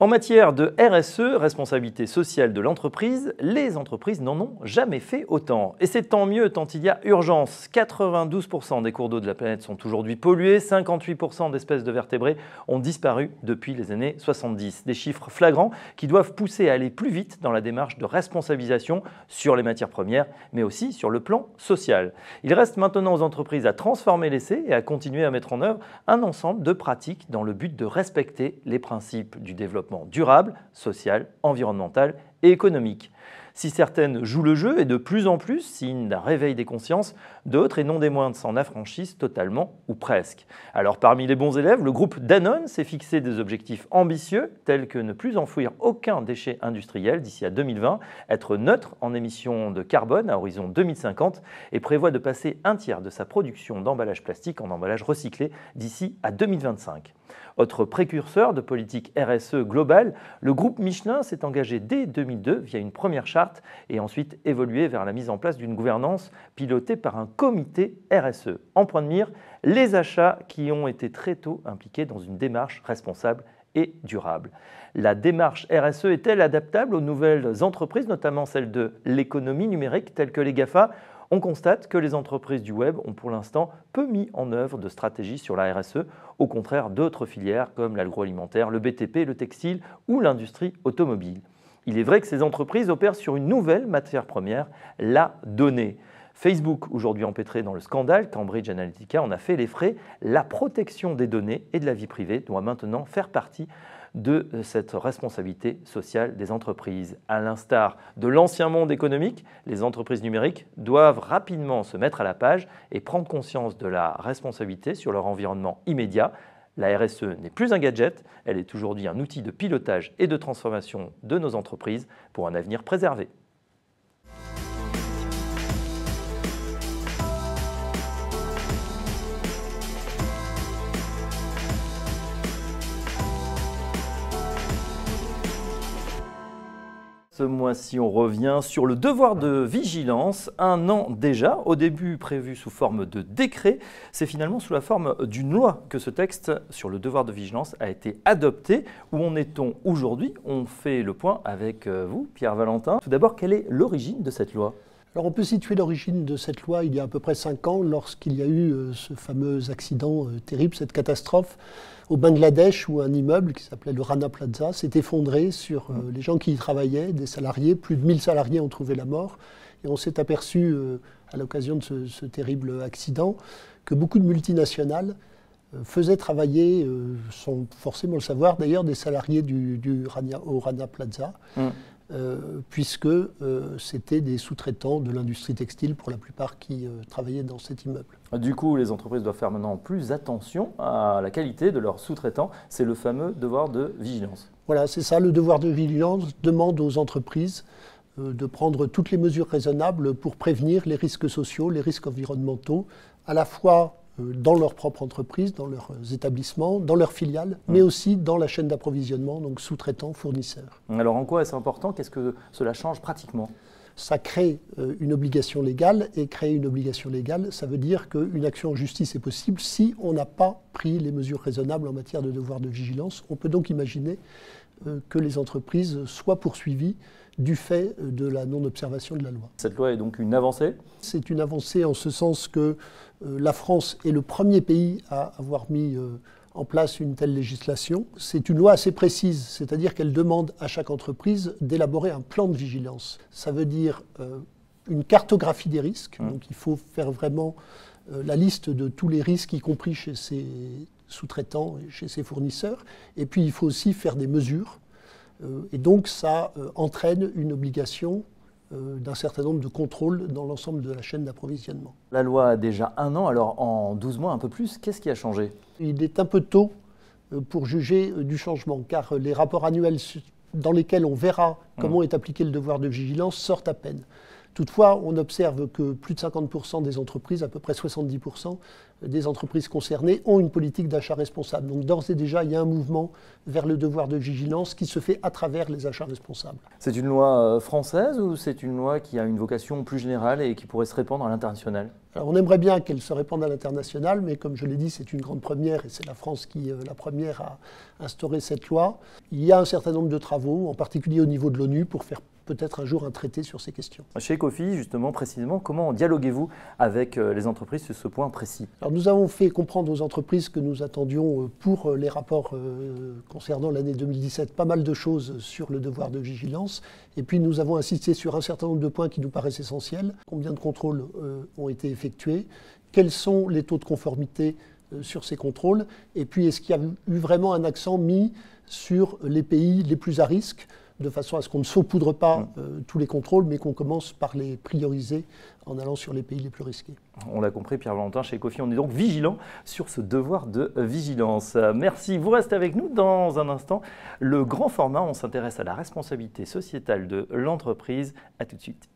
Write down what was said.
En matière de RSE, responsabilité sociale de l'entreprise, les entreprises n'en ont jamais fait autant. Et c'est tant mieux tant il y a urgence. 92% des cours d'eau de la planète sont aujourd'hui pollués, 58% d'espèces de vertébrés ont disparu depuis les années 70. Des chiffres flagrants qui doivent pousser à aller plus vite dans la démarche de responsabilisation sur les matières premières, mais aussi sur le plan social. Il reste maintenant aux entreprises à transformer l'essai et à continuer à mettre en œuvre un ensemble de pratiques dans le but de respecter les principes du développement durable, social, environnemental économique. Si certaines jouent le jeu, et de plus en plus, signe d'un réveil des consciences, d'autres, et non des moindres, s'en affranchissent totalement ou presque. Alors parmi les bons élèves, le groupe Danone s'est fixé des objectifs ambitieux, tels que ne plus enfouir aucun déchet industriel d'ici à 2020, être neutre en émissions de carbone à horizon 2050, et prévoit de passer un tiers de sa production d'emballage plastiques en emballages recyclés d'ici à 2025. Autre précurseur de politique RSE globale, le groupe Michelin s'est engagé dès 2020 via une première charte et ensuite évoluer vers la mise en place d'une gouvernance pilotée par un comité RSE. En point de mire, les achats qui ont été très tôt impliqués dans une démarche responsable et durable. La démarche RSE est-elle adaptable aux nouvelles entreprises, notamment celles de l'économie numérique telles que les GAFA on constate que les entreprises du web ont pour l'instant peu mis en œuvre de stratégies sur la RSE, au contraire d'autres filières comme l'agroalimentaire, le BTP, le textile ou l'industrie automobile. Il est vrai que ces entreprises opèrent sur une nouvelle matière première, la donnée. Facebook, aujourd'hui empêtré dans le scandale Cambridge Analytica, en a fait les frais. La protection des données et de la vie privée doit maintenant faire partie de euh, cette responsabilité sociale des entreprises. À l'instar de l'ancien monde économique, les entreprises numériques doivent rapidement se mettre à la page et prendre conscience de la responsabilité sur leur environnement immédiat, la RSE n'est plus un gadget, elle est aujourd'hui un outil de pilotage et de transformation de nos entreprises pour un avenir préservé. Ce mois-ci, on revient sur le devoir de vigilance, un an déjà, au début prévu sous forme de décret. C'est finalement sous la forme d'une loi que ce texte sur le devoir de vigilance a été adopté. Où en est-on aujourd'hui On fait le point avec euh, vous, Pierre Valentin. Tout d'abord, quelle est l'origine de cette loi alors on peut situer l'origine de cette loi il y a à peu près cinq ans, lorsqu'il y a eu euh, ce fameux accident euh, terrible, cette catastrophe au Bangladesh où un immeuble qui s'appelait le Rana Plaza s'est effondré sur euh, mm. les gens qui y travaillaient, des salariés, plus de 1000 salariés ont trouvé la mort. Et on s'est aperçu à l'occasion de ce, terrible accident que beaucoup de multinationales faisaient travailler, sans forcément le savoir d'ailleurs, des salariés du, Rana, au Rana Plaza. Mm. Euh, puisque euh, c'était des sous-traitants de l'industrie textile pour la plupart qui euh, travaillaient dans cet immeuble. Du coup, les entreprises doivent faire maintenant plus attention à la qualité de leurs sous-traitants. C'est le fameux devoir de vigilance. Voilà, c'est ça, le devoir de vigilance demande aux entreprises euh, de prendre toutes les mesures raisonnables pour prévenir les risques sociaux, les risques environnementaux, à la fois euh, dans leur propre entreprise, dans leurs établissements, dans leurs filiales, mm. mais aussi dans la chaîne d'approvisionnement, donc sous-traitants, fournisseurs. Alors en quoi est-ce important Qu'est-ce que cela change pratiquement ça crée euh, une obligation légale, et créer une obligation légale, ça veut dire qu'une action en justice est possible si on n'a pas pris les mesures raisonnables en matière de devoir de vigilance. On peut donc imaginer euh, que les entreprises soient poursuivies du fait de la non-observation de la loi. Cette loi est donc une avancée C'est une avancée en ce sens que euh, la France est le premier pays à avoir mis euh, en place une telle législation. C'est une loi assez précise, c'est-à-dire qu'elle demande à chaque entreprise d'élaborer un plan de vigilance. Ça veut dire une cartographie des risques, mmh. donc il faut faire vraiment la liste de tous les risques, y compris chez ces sous-traitants chez ses fournisseurs. Et puis il faut aussi faire des mesures. Euh, et donc ça euh, entraîne une obligation euh, d'un certain nombre de contrôles dans l'ensemble de la chaîne d'approvisionnement. La loi a déjà un an, alors en 12 mois, un peu plus, qu'est-ce qui a changé Il est un peu tôt pour juger du changement, car les rapports annuels dans lesquels on verra mmh. comment est appliqué le devoir de vigilance sortent à peine. Toutefois, on observe que plus de 50% des entreprises, à peu près 70% des entreprises concernées, ont une politique d'achat responsable. Donc d'ores et déjà, il y a un mouvement vers le devoir de vigilance qui se fait à travers les achats responsables. C'est une loi euh, française ou c'est une loi qui a une vocation plus générale et qui pourrait se répandre à l'international on aimerait bien qu'elle se répande à l'international, mais comme je l'ai dit, c'est une grande première et c'est la France qui est euh, la première à instaurer cette loi. Il y a un certain nombre de travaux, en particulier au niveau de l'ONU, pour faire peut-être un jour un traité sur ces questions. Chez Kofi, justement, précisément, comment dialoguez-vous avec euh, les entreprises sur ce point précis Alors nous avons fait comprendre aux entreprises que nous attendions euh, pour euh, les rapports concernant l'année 2017 pas mal de choses sur le devoir de vigilance. Et puis nous avons insisté sur un certain nombre de points qui nous paraissent essentiels. Combien de contrôles ont été effectués Quels sont les taux de conformité sur ces contrôles Et puis est-ce qu'il y a eu vraiment un accent mis sur les pays les plus à risque de façon à ce qu'on ne saupoudre pas mm. euh, tous les contrôles, mais qu'on commence par les prioriser en allant sur les pays les plus risqués. On l'a compris, Pierre Valentin, chez Kofi, on est donc vigilant sur ce devoir de vigilance. Merci, vous restez avec nous dans un instant. Le grand format, on s'intéresse à la responsabilité sociétale de l'entreprise. A tout de suite.